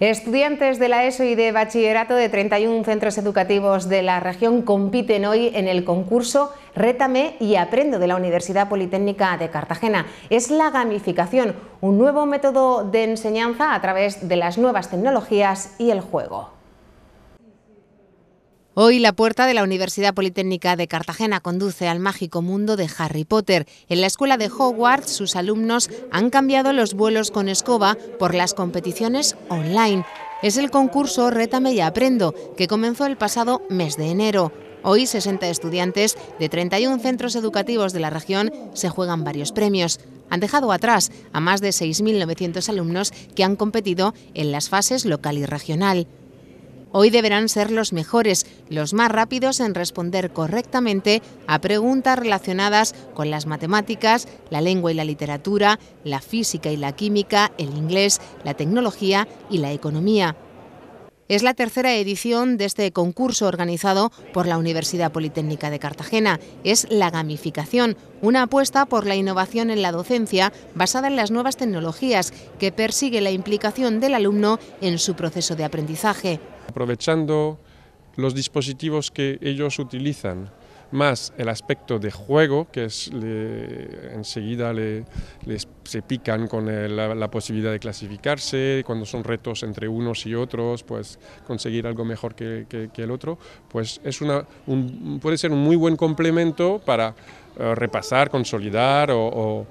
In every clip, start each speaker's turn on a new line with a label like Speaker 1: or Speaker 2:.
Speaker 1: Estudiantes de la ESO y de bachillerato de 31 centros educativos de la región compiten hoy en el concurso Rétame y Aprendo de la Universidad Politécnica de Cartagena. Es la gamificación, un nuevo método de enseñanza a través de las nuevas tecnologías y el juego. Hoy la puerta de la Universidad Politécnica de Cartagena conduce al mágico mundo de Harry Potter. En la escuela de Hogwarts, sus alumnos han cambiado los vuelos con escoba por las competiciones online. Es el concurso Rétame y Aprendo, que comenzó el pasado mes de enero. Hoy 60 estudiantes de 31 centros educativos de la región se juegan varios premios. Han dejado atrás a más de 6.900 alumnos que han competido en las fases local y regional. Hoy deberán ser los mejores, los más rápidos en responder correctamente a preguntas relacionadas con las matemáticas, la lengua y la literatura, la física y la química, el inglés, la tecnología y la economía. Es la tercera edición de este concurso organizado por la Universidad Politécnica de Cartagena. Es la gamificación, una apuesta por la innovación en la docencia basada en las nuevas tecnologías que persigue la implicación del alumno en su proceso de aprendizaje.
Speaker 2: Aprovechando los dispositivos que ellos utilizan, más el aspecto de juego, que es enseguida se pican con la, posibilidad de clasificarse, cuando son retos entre unos y otros, pues conseguir algo mejor que, el otro, pues es una, puede ser un muy buen complemento para eh, repasar, consolidar o...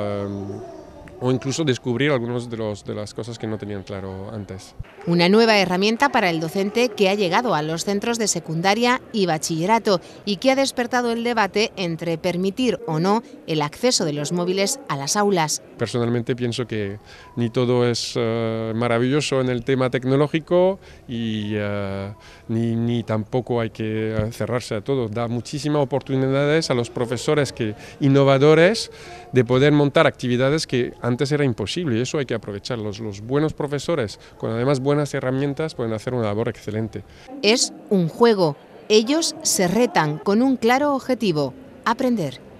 Speaker 2: Em, o incluso descubrir algunas de, los, de las cosas que no tenían claro antes.
Speaker 1: Una nueva herramienta para el docente que ha llegado a los centros de secundaria y bachillerato y que ha despertado el debate entre permitir o no el acceso de los móviles a las aulas.
Speaker 2: Personalmente pienso que ni todo es eh, maravilloso en el tema tecnológico y eh, ni, tampoco hay que cerrarse a todo. Da muchísimas oportunidades a los profesores que, innovadores de poder montar actividades que antes era imposible y eso hay que aprovecharlos. los buenos profesores, con además buenas herramientas, pueden hacer una labor excelente.
Speaker 1: Es un juego. Ellos se retan con un claro objetivo, aprender.